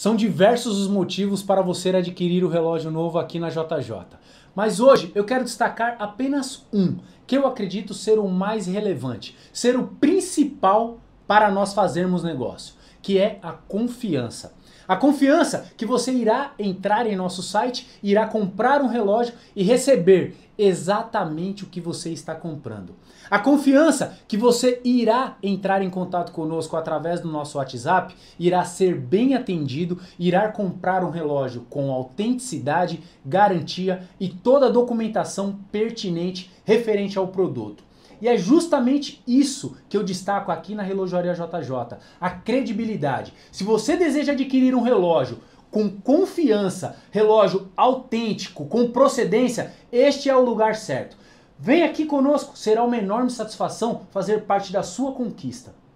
São diversos os motivos para você adquirir o relógio novo aqui na JJ. Mas hoje eu quero destacar apenas um, que eu acredito ser o mais relevante, ser o principal para nós fazermos negócio que é a confiança. A confiança que você irá entrar em nosso site, irá comprar um relógio e receber exatamente o que você está comprando. A confiança que você irá entrar em contato conosco através do nosso WhatsApp, irá ser bem atendido, irá comprar um relógio com autenticidade, garantia e toda a documentação pertinente referente ao produto. E é justamente isso que eu destaco aqui na Relojaria JJ, a credibilidade. Se você deseja adquirir um relógio com confiança, relógio autêntico, com procedência, este é o lugar certo. Vem aqui conosco, será uma enorme satisfação fazer parte da sua conquista.